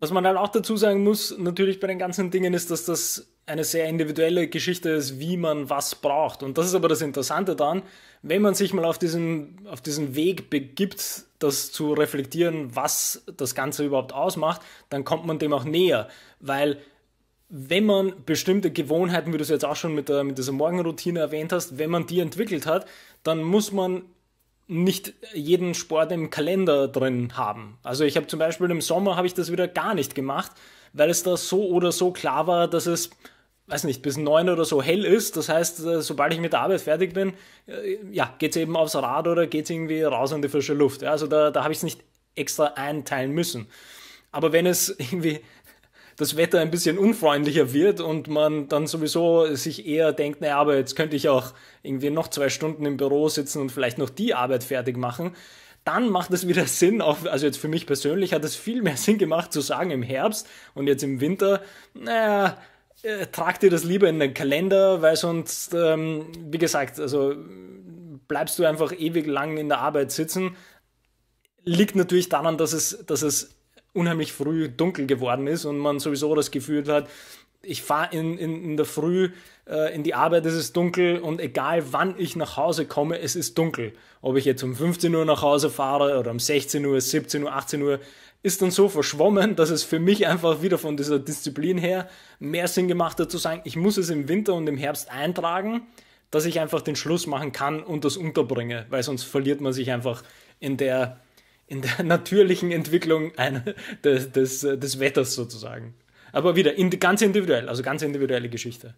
Was man halt auch dazu sagen muss, natürlich bei den ganzen Dingen ist, dass das eine sehr individuelle Geschichte ist, wie man was braucht. Und das ist aber das Interessante daran, wenn man sich mal auf diesen, auf diesen Weg begibt, das zu reflektieren, was das Ganze überhaupt ausmacht, dann kommt man dem auch näher. Weil wenn man bestimmte Gewohnheiten, wie du es jetzt auch schon mit, der, mit dieser Morgenroutine erwähnt hast, wenn man die entwickelt hat, dann muss man nicht jeden Sport im Kalender drin haben. Also ich habe zum Beispiel im Sommer habe ich das wieder gar nicht gemacht, weil es da so oder so klar war, dass es weiß nicht, bis neun oder so hell ist. Das heißt, äh, sobald ich mit der Arbeit fertig bin, äh, ja, geht es eben aufs Rad oder geht es irgendwie raus in die frische Luft. also da, da habe ich es nicht extra einteilen müssen. Aber wenn es irgendwie das Wetter ein bisschen unfreundlicher wird und man dann sowieso sich eher denkt, naja, aber jetzt könnte ich auch irgendwie noch zwei Stunden im Büro sitzen und vielleicht noch die Arbeit fertig machen dann macht es wieder Sinn, auch, also jetzt für mich persönlich hat es viel mehr Sinn gemacht zu sagen im Herbst und jetzt im Winter, naja, äh, trag dir das lieber in den Kalender, weil sonst, ähm, wie gesagt, also bleibst du einfach ewig lang in der Arbeit sitzen. Liegt natürlich daran, dass es, dass es unheimlich früh dunkel geworden ist und man sowieso das Gefühl hat, ich fahre in, in, in der Früh äh, in die Arbeit, es ist dunkel und egal wann ich nach Hause komme, es ist dunkel. Ob ich jetzt um 15 Uhr nach Hause fahre oder um 16 Uhr, 17 Uhr, 18 Uhr, ist dann so verschwommen, dass es für mich einfach wieder von dieser Disziplin her mehr Sinn gemacht hat zu sagen, ich muss es im Winter und im Herbst eintragen, dass ich einfach den Schluss machen kann und das unterbringe, weil sonst verliert man sich einfach in der in der natürlichen Entwicklung eine, des, des, äh, des Wetters sozusagen. Aber wieder in, ganz individuell, also ganz individuelle Geschichte.